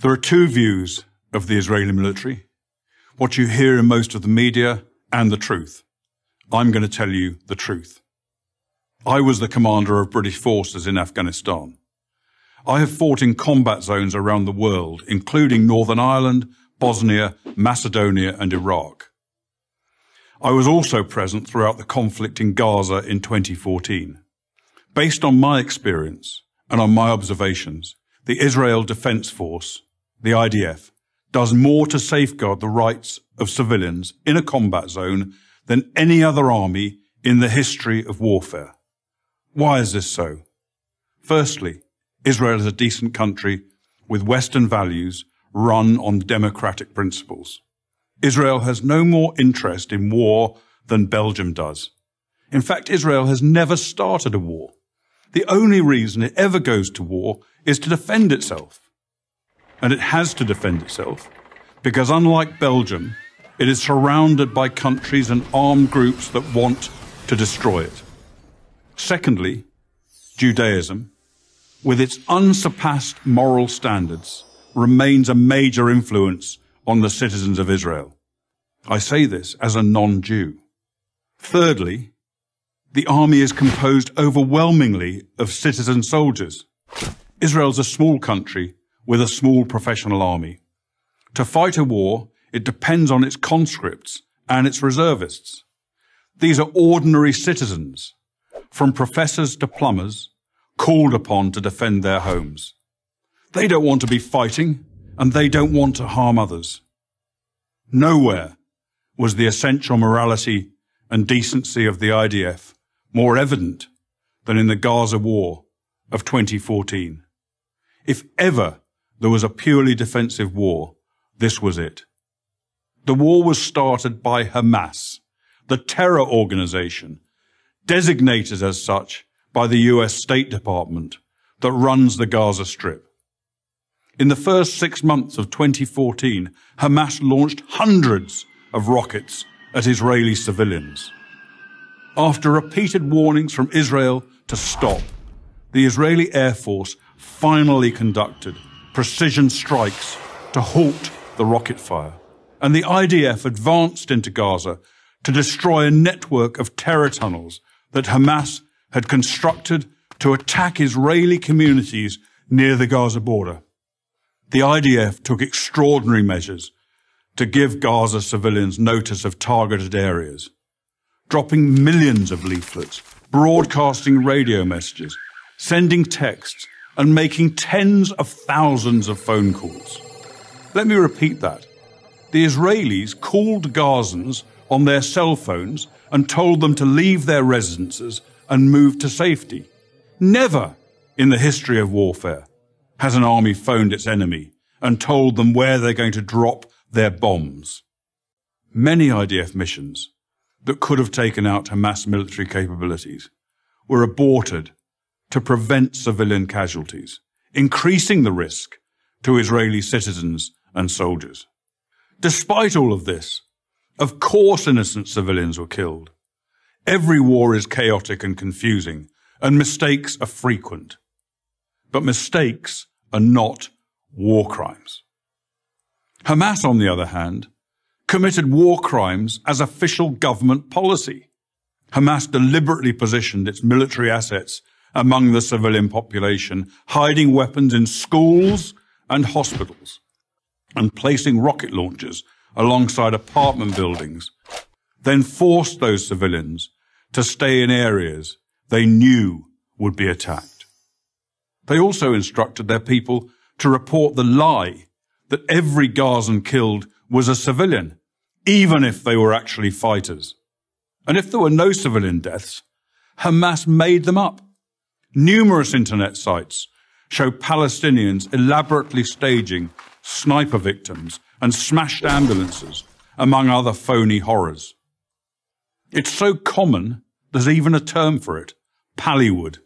There are two views of the Israeli military what you hear in most of the media and the truth. I'm going to tell you the truth. I was the commander of British forces in Afghanistan. I have fought in combat zones around the world, including Northern Ireland, Bosnia, Macedonia, and Iraq. I was also present throughout the conflict in Gaza in 2014. Based on my experience and on my observations, the Israel Defense Force the IDF, does more to safeguard the rights of civilians in a combat zone than any other army in the history of warfare. Why is this so? Firstly, Israel is a decent country with Western values run on democratic principles. Israel has no more interest in war than Belgium does. In fact, Israel has never started a war. The only reason it ever goes to war is to defend itself and it has to defend itself because, unlike Belgium, it is surrounded by countries and armed groups that want to destroy it. Secondly, Judaism, with its unsurpassed moral standards, remains a major influence on the citizens of Israel. I say this as a non-Jew. Thirdly, the army is composed overwhelmingly of citizen soldiers. Israel's a small country with a small professional army. To fight a war, it depends on its conscripts and its reservists. These are ordinary citizens, from professors to plumbers, called upon to defend their homes. They don't want to be fighting, and they don't want to harm others. Nowhere was the essential morality and decency of the IDF more evident than in the Gaza war of 2014. If ever there was a purely defensive war. This was it. The war was started by Hamas, the terror organization, designated as such by the US State Department that runs the Gaza Strip. In the first six months of 2014, Hamas launched hundreds of rockets at Israeli civilians. After repeated warnings from Israel to stop, the Israeli Air Force finally conducted precision strikes to halt the rocket fire. And the IDF advanced into Gaza to destroy a network of terror tunnels that Hamas had constructed to attack Israeli communities near the Gaza border. The IDF took extraordinary measures to give Gaza civilians notice of targeted areas, dropping millions of leaflets, broadcasting radio messages, sending texts, and making tens of thousands of phone calls. Let me repeat that. The Israelis called Gazans on their cell phones and told them to leave their residences and move to safety. Never in the history of warfare has an army phoned its enemy and told them where they're going to drop their bombs. Many IDF missions that could have taken out Hamas military capabilities were aborted to prevent civilian casualties, increasing the risk to Israeli citizens and soldiers. Despite all of this, of course innocent civilians were killed. Every war is chaotic and confusing, and mistakes are frequent. But mistakes are not war crimes. Hamas, on the other hand, committed war crimes as official government policy. Hamas deliberately positioned its military assets among the civilian population, hiding weapons in schools and hospitals, and placing rocket launchers alongside apartment buildings, then forced those civilians to stay in areas they knew would be attacked. They also instructed their people to report the lie that every Gazan killed was a civilian, even if they were actually fighters. And if there were no civilian deaths, Hamas made them up Numerous internet sites show Palestinians elaborately staging sniper victims and smashed ambulances, among other phony horrors. It's so common, there's even a term for it Pallywood,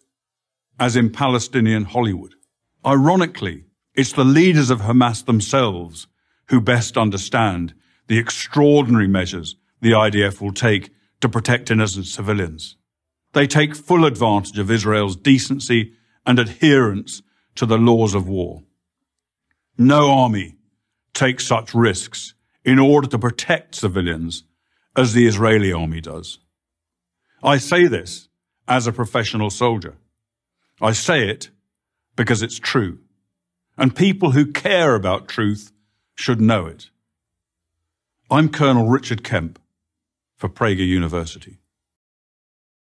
as in Palestinian Hollywood. Ironically, it's the leaders of Hamas themselves who best understand the extraordinary measures the IDF will take to protect innocent civilians. They take full advantage of Israel's decency and adherence to the laws of war. No army takes such risks in order to protect civilians as the Israeli army does. I say this as a professional soldier. I say it because it's true. And people who care about truth should know it. I'm Colonel Richard Kemp for Prager University.